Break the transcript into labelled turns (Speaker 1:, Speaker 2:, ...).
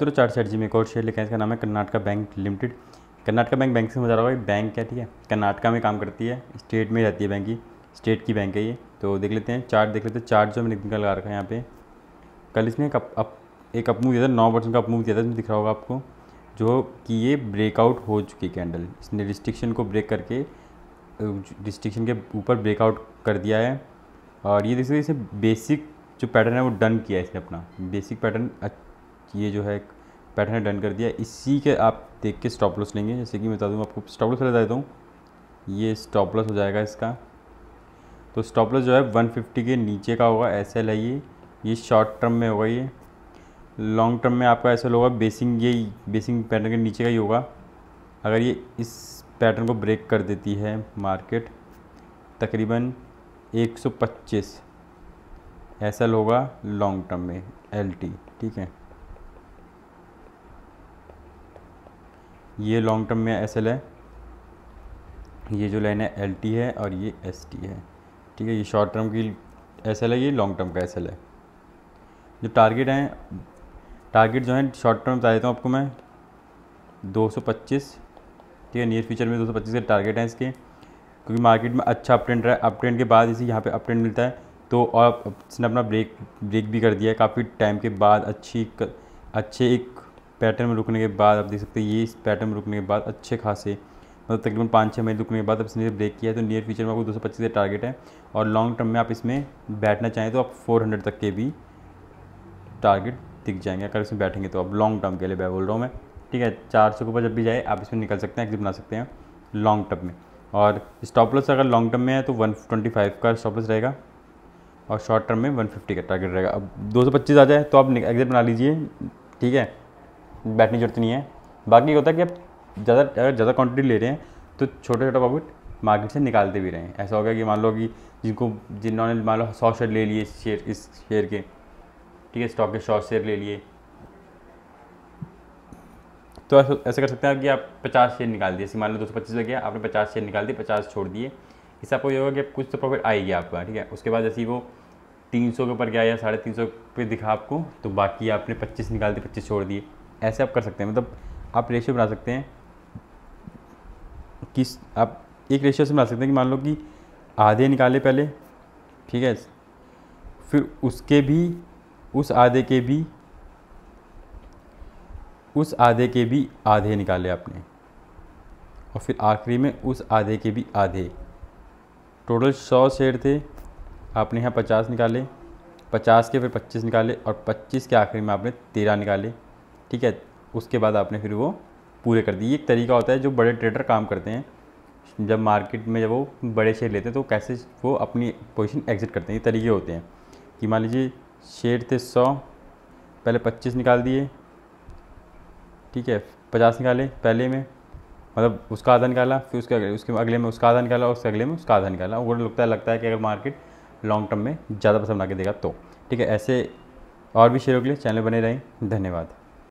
Speaker 1: तो चार सेट जी में एक और शेयर लिखा है इसका नाम है Karnataka bank limited Karnataka bank bank से मजा रहा है बैंक है ठीक है कर्नाटका में काम करती है स्टेट में रहती है बैंक की स्टेट की बैंक है ये तो देख लेते हैं चार्ट देख लेते हैं चार्ट जो मैंने निकल लगा रखा है यहाँ पे कल इसने एक अप, अप एक अपमूव दिया था नौ परसेंट का अपमूव दिया था दिख रहा होगा आपको जो कि ये ब्रेकआउट हो चुकी कैंडल इसने रिस्ट्रिक्शन को ब्रेक करके रिस्ट्रिक्शन के ऊपर ब्रेकआउट कर दिया है और ये देख सकते इसे बेसिक जो पैटर्न है वो डन किया है इसने अपना बेसिक पैटर्न ये जो है पैटर्न डन कर दिया इसी के आप देख के स्टॉप लॉस लेंगे जैसे कि मैं बता दूँ आपको स्टॉप लॉस बता देता हूँ ये स्टॉप लॉस हो जाएगा इसका तो स्टॉप लॉस जो है 150 के नीचे का होगा ऐसे एल है ये ये शॉर्ट टर्म में होगा ये लॉन्ग टर्म में आपका ऐसा होगा बेसिंग ये बेसिंग पैटर्न के नीचे का ही होगा अगर ये इस पैटर्न को ब्रेक कर देती है मार्केट तकरीबन 125 एस ऐसा होगा लॉन्ग टर्म में एल टी ठीक है ये लॉन्ग टर्म में एस है ये जो लाइन है एल है और ये एस है ठीक है ये शॉर्ट टर्म की एस है ये लॉन्ग टर्म का एस है जो टारगेट हैं टारगेट जो है शॉर्ट टर्म बता देता हूँ आपको मैं 225 ठीक है नियर फ्यूचर में 225 के टारगेट हैं इसके क्योंकि मार्केट में अच्छा अपट्रेंड रहा है अपट्रेंड के बाद इसे यहाँ पे अपट्रेंड मिलता है तो और इसने अपना ब्रेक ब्रेक भी कर दिया है काफ़ी टाइम के बाद अच्छी अच्छे एक पैटर्न में रुकने के बाद आप देख सकते हैं ये इस पैटर्न में रुकने के बाद अच्छे खासे मतलब तकरीबन पाँच छः महीने रुकने के बाद इसने ब्रेक किया है तो नियर फ्यूचर में आपको दो सौ पच्चीस टारगेट है और लॉन्ग टर्म में आप इसमें बैठना चाहें तो आप फोर हंड्रेड तक के भी टारगेट दिख जाएंगे अगर इसमें बैठेंगे तो आप लॉन्ग टर्म के लिए बोल रहा हूँ मैं ठीक है चार सौ के ऊपर जब भी जाए आप इसमें निकल सकते हैं एग्जिट बना सकते हैं लॉन्ग टर्म में और स्टॉप लॉस अगर लॉन्ग टर्म में है तो वन ट्वेंटी फाइव का स्टॉप लॉस रहेगा और शॉर्ट टर्म में वन फिफ्टी का टारगेट रहेगा अब दो सौ पच्चीस आ जाए तो आप एग्जिट बना लीजिए ठीक है बैठने की जरूरत नहीं है बाकी ये होता है कि आप ज़्यादा अगर ज़्यादा क्वान्टिटी ले रहे हैं तो छोटा छोटा प्रॉफिट मार्केट से निकालते भी रहें ऐसा हो गया कि मान लो कि जिनको जिन्होंने मान लो सौ शेयर ले लिए शेयर इस शेयर के ठीक है स्टॉक के सौ शेयर ले लिए तो ऐसा कर सकते हैं कि आप पचास शेयर निकाल दिए मान लो दो सौ पच्चीस लगे आपने पचास शेयर निकाल दिए पचास छोड़ दिए इससे आपको ये होगा कि कुछ तो प्रॉफिट आएगी आपका ठीक है उसके बाद जैसे वो तीन सौ के ऊपर गया या साढ़े तीन सौ पे दिखा आपको तो बाकी आपने पच्चीस निकाल दिए पच्चीस छोड़ दिए ऐसे आप कर सकते हैं मतलब आप रेशियो बना सकते हैं किस आप एक रेशियो से बना सकते हैं कि मान लो कि आधे निकाले पहले ठीक है फिर उसके भी उस आधे के भी उस आधे के भी आधे निकाले आपने और फिर आखिरी में उस आधे के भी आधे टोटल सौ शेयर थे आपने यहाँ पचास निकाले पचास के फिर पच्चीस निकाले और पच्चीस के आखिरी में आपने तेरह निकाले ठीक है उसके बाद आपने फिर वो पूरे कर दिए एक तरीका होता है जो बड़े ट्रेडर काम करते हैं जब मार्केट में जब वो बड़े शेयर लेते हैं तो कैसे वो अपनी पोजीशन एग्जिट करते हैं ये तरीके होते हैं कि मान लीजिए शेयर थे सौ पहले पच्चीस निकाल दिए ठीक है पचास निकाले पहले में मतलब उसका आधा निकाला फिर उसके अगले उसके अगले में उसका आधा निकाला उसके अगले में उसका आधा निकाला वो लगता है लगता है कि अगर मार्केट लॉन्ग टर्म में ज़्यादा पसंद बना के देगा तो ठीक है ऐसे और भी शेयरों के लिए चैनल बने रहें धन्यवाद